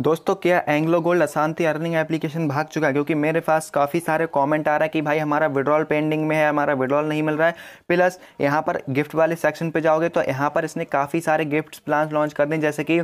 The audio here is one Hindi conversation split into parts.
दोस्तों क्या Anglo Gold Ashanti earning application भाग चुका है क्योंकि मेरे पास काफ़ी सारे कमेंट आ रहा है कि भाई हमारा विड्रॉल पेंडिंग में है हमारा विड्रॉल नहीं मिल रहा है प्लस यहाँ पर गिफ्ट वाले सेक्शन पे जाओगे तो यहाँ पर इसने काफ़ी सारे गिफ्ट्स प्लान लॉन्च कर दें जैसे कि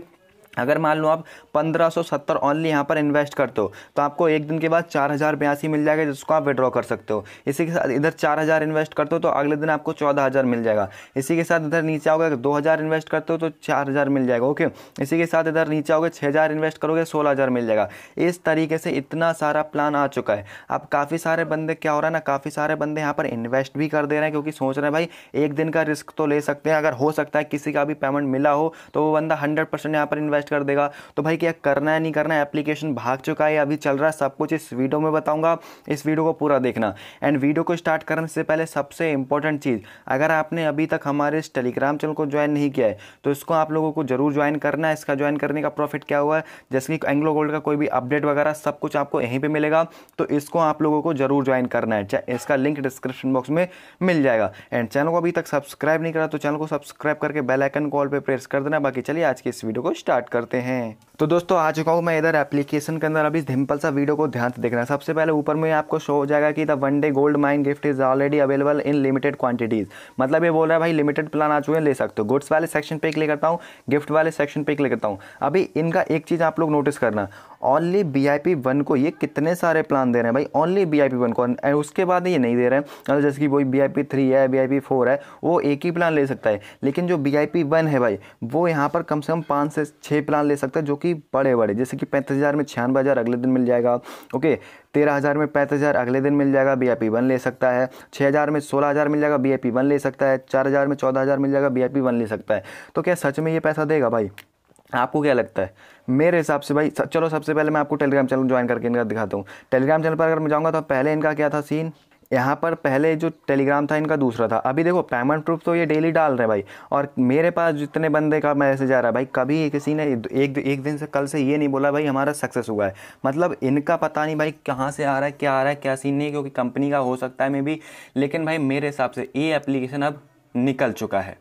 अगर मान लो आप 1570 ओनली यहाँ पर इन्वेस्ट करते हो तो आपको एक दिन के बाद चार हज़ार बयासी मिल जाएगा जिसको आप विड्रॉ कर सकते हो इसी के साथ इधर चार हज़ार इन्वेस्ट करते हो तो अगले दिन आपको चौदह हज़ार मिल जाएगा इसी के साथ इधर नीचे आओगे तो दो हज़ार इन्वेस्ट करते हो तो चार हज़ार मिल जाएगा ओके इसी के साथ इधर नीचे आओगे छः हज़ार इन्वेस्ट करोगे सोलह हज़ार मिल जाएगा इस तरीके से इतना सारा प्लान आ चुका है अब काफ़ी सारे बंदे क्या हो रहा है ना काफ़ी सारे बंदे यहाँ पर इन्वेस्ट भी कर दे रहे हैं क्योंकि सोच रहे हैं भाई एक दिन का रिस्क तो ले सकते हैं अगर हो सकता है किसी का भी पेमेंट मिला हो तो वो बंदा हंड्रेड परसेंट यहाँ पर इन्वेस्ट अरेस्ट कर देगा तो भाई क्या करना है नहीं करना है एप्लीकेशन भाग चुका है अभी चल रहा है सब कुछ इस वीडियो में बताऊंगा इस वीडियो को पूरा देखना एंड वीडियो को स्टार्ट करने से पहले सबसे इंपॉर्टेंट चीज़ अगर आपने अभी तक हमारे इस टेलीग्राम चैनल को ज्वाइन नहीं किया है तो इसको आप लोगों को जरूर ज्वाइन करना है इसका ज्वाइन करने का प्रॉफिट क्या हुआ है जैसे कि एंग्लो गोल्ड का कोई भी अपडेट वगैरह सब कुछ आपको यहीं पर मिलेगा तो इसको आप लोगों को जरूर ज्वाइन करना है इसका लिंक डिस्क्रिप्शन बॉक्स में मिल जाएगा एंड चैनल को अभी तक सब्सक्राइब नहीं करा तो चैनल को सब्सक्राइब करके बेल आइकन कॉल पे प्रेस कर देना बाकी चलिए आज की इस वीडियो को स्टार्ट स्टार्ट करते हैं तो दोस्तों आ चुका हूँ मैं इधर एप्लीकेशन के अंदर अभी सिंपल सा वीडियो को ध्यान से देखना सबसे पहले ऊपर में आपको शो हो जाएगा कि the one day gold mine gift is already available in limited quantities मतलब ये बोल रहा है भाई लिमिटेड प्लान आ चुके हैं ले सकते हो गुड्स वाले सेक्शन पे क्लिक करता हूँ गिफ्ट वाले सेक्शन पे क्लिक करता हूँ अभी इनका एक चीज़ आप लोग नोटिस करना only B I P one को ये कितने सारे प्लान दे रहे हैं भाई only B I P one को उसके बाद ये नहीं दे रहे हैं जैसे कि वही बी आई पी थ्री है बी आई पी फोर है वो एक ही प्लान ले सकता है लेकिन जो बी आई पी वन है भाई वो यहाँ पर कम से कम पाँच से छः प्लान ले सकता है जो कि बड़े बड़े जैसे कि पैंतीस हज़ार में छियानवे हज़ार अगले दिन मिल जाएगा ओके तेरह हज़ार में पैंतीस हज़ार अगले दिन मिल जाएगा बी आई पी वन ले सकता है छः हज़ार में सोलह हज़ार मिल जाएगा बी आई पी वन ले सकता है चार हज़ार में चौदह हज़ार मिल जाएगा बी आई पी वन ले सकता है तो क्या सच में ये पैसा देगा भाई आपको क्या लगता है मेरे हिसाब से भाई चलो सबसे पहले मैं आपको टेलीग्राम चैनल ज्वाइन करके इनका दिखाता हूँ टेलीग्राम चैनल पर अगर मैं जाऊँगा तो पहले इनका क्या था सीन यहाँ पर पहले जो टेलीग्राम था इनका दूसरा था अभी देखो पेमेंट प्रूफ तो ये डेली डाल रहे हैं भाई और मेरे पास जितने बंदे का मैसेज आ रहा है भाई कभी किसी ने एक एक दिन से कल से ये नहीं बोला भाई हमारा सक्सेस हुआ है मतलब इनका पता नहीं भाई कहाँ से आ रहा है क्या आ रहा है क्या सीन नहीं क्योंकि कंपनी का हो सकता है मे भी लेकिन भाई मेरे हिसाब से ये एप्लीकेशन अब निकल चुका है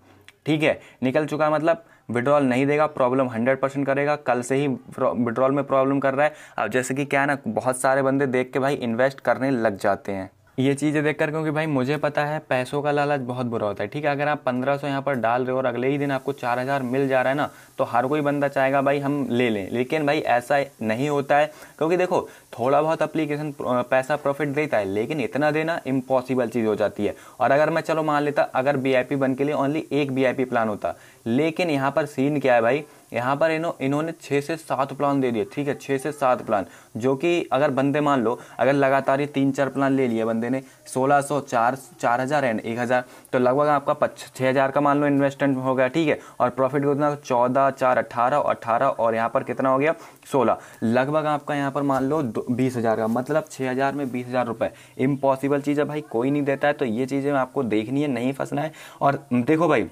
ठीक है निकल चुका मतलब विड्रॉल नहीं देगा प्रॉब्लम हंड्रेड परसेंट करेगा कल से ही विड्रॉल में प्रॉब्लम कर रहा है अब जैसे कि क्या है ना बहुत सारे बंदे देख के भाई इन्वेस्ट करने लग जाते हैं ये चीज़ें देख कर क्योंकि भाई मुझे पता है पैसों का लालच बहुत बुरा होता है ठीक है अगर आप पंद्रह सौ यहाँ पर डाल रहे हो और अगले ही दिन आपको चार हज़ार मिल जा रहा है ना तो हर कोई बंदा चाहेगा भाई हम ले लें लेकिन भाई ऐसा नहीं होता है क्योंकि देखो थोड़ा बहुत अप्लीकेशन पैसा प्रॉफिट देता है लेकिन इतना देना इम्पॉसिबल चीज़ हो जाती है और अगर मैं चलो मान लेता अगर बी आई पी बन के लिए ओनली एक बी आई पी प्लान होता लेकिन यहाँ पर सीन क्या है भाई यहाँ पर इन्हों इन्होंने छः से सात प्लान दे दिए ठीक है छः से सात प्लान जो कि अगर बंदे मान लो अगर लगातार ये तीन चार प्लान ले लिए बंदे ने सोलह सौ चार चार हज़ार एंड एक हज़ार तो लगभग आपका पच छः हज़ार का मान लो इन्वेस्टमेंट हो गया ठीक है और प्रॉफिट कितना चौदह चार अट्ठारह और अट्ठारह और यहाँ पर कितना हो गया सोलह लगभग आपका यहाँ पर मान लो बीस हज़ार का मतलब छः हज़ार में बीस हज़ार रुपये इम्पॉसिबल चीज़ है भाई कोई नहीं देता है तो ये चीज़ें आपको देखनी है नहीं फंसना है और देखो भाई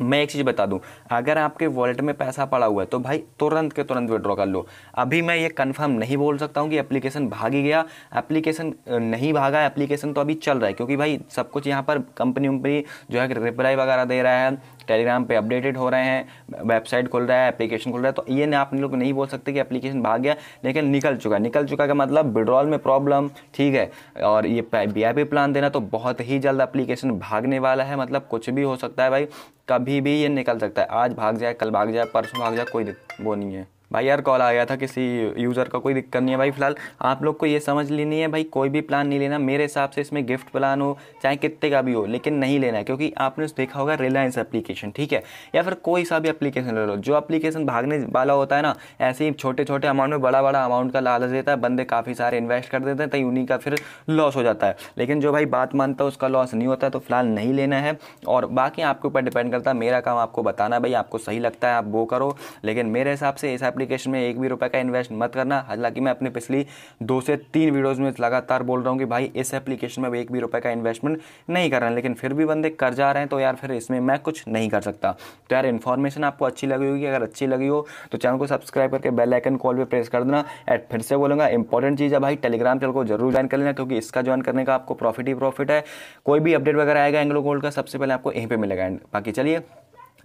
मैं एक चीज़ बता दूं अगर आपके वॉलेट में पैसा पड़ा हुआ है तो भाई तुरंत के तुरंत विड्रॉ कर लो अभी मैं ये कंफर्म नहीं बोल सकता हूँ कि एप्लीकेशन भागी गया एप्लीकेशन नहीं भागा एप्लीकेशन तो अभी चल रहा है क्योंकि भाई सब कुछ यहाँ पर कंपनी वंपनी जो है रिप्लाई वगैरह दे रहा है टेलीग्राम पे अपडेटेड हो रहे हैं वेबसाइट खुल रहा है एप्लीकेशन खुल रहा है तो ये ना आप लोग नहीं बोल सकते कि एप्लीकेशन भाग गया लेकिन निकल चुका निकल चुका का मतलब विड्रॉल में प्रॉब्लम ठीक है और ये वी प्लान देना तो बहुत ही जल्द एप्लीकेशन भागने वाला है मतलब कुछ भी हो सकता है भाई कब कभी भी ये निकल सकता है आज भाग जाए कल भाग जाए परसों भाग जाए कोई वो नहीं है भाई यार कॉल आ गया था किसी यूज़र का कोई दिक्कत नहीं है भाई फिलहाल आप लोग को ये समझ लेनी है भाई कोई भी प्लान नहीं लेना मेरे हिसाब से इसमें गिफ्ट प्लान हो चाहे कितने का भी हो लेकिन नहीं लेना है क्योंकि आपने देखा होगा रिलायंस एप्लीकेशन ठीक है या फिर कोई सा भी एप्लीकेशन ले लो जो एप्लीकेशन भागने वाला होता है ना ऐसे ही छोटे छोटे अमाउंट में बड़ा बड़ा अमाउंट का लालच देता है बंदे काफ़ी सारे इन्वेस्ट कर देते हैं तो उन्हीं का फिर लॉस हो जाता है लेकिन जो भाई बात मानता है उसका लॉस नहीं होता तो फिलहाल नहीं लेना है और बाकी आपके ऊपर डिपेंड करता है मेरा काम आपको बताना भाई आपको सही लगता है आप वो करो लेकिन मेरे हिसाब से ऐसा एप्लीकेशन में एक भी रुपए का इन्वेस्ट मत करना हालांकि मैं अपने पिछली दो से तीन वीडियोज़ में लगातार बोल रहा हूँ कि भाई इस एप्लीकेशन में एक भी रुपए का इन्वेस्टमेंट नहीं करना लेकिन फिर भी बंदे कर जा रहे हैं तो यार फिर इसमें मैं कुछ नहीं कर सकता तो यार इन्फॉर्मेशन आपको अच्छी लगी होगी अगर अच्छी लगी हो तो चैनल को सब्सक्राइब करके बेल आइकन कॉल पर प्रेस कर देना एट फिर से बोलूंगा इंपॉर्टेंट चीज़ है भाई टेलीग्राम चैनल को जरूर ज्वाइन कर लेना क्योंकि इसका ज्वाइन करने का आपको प्रॉफिट ही प्रॉफिट है कोई भी अपडेट वगैरह आएगा एंग्लो गोल्ड का सबसे पहले आपको यहीं पर मिलेगा एंड बाकी चलिए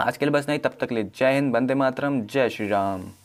आज के लिए बस नहीं तब तक ले जय हिंद बंदे मातरम जय श्री राम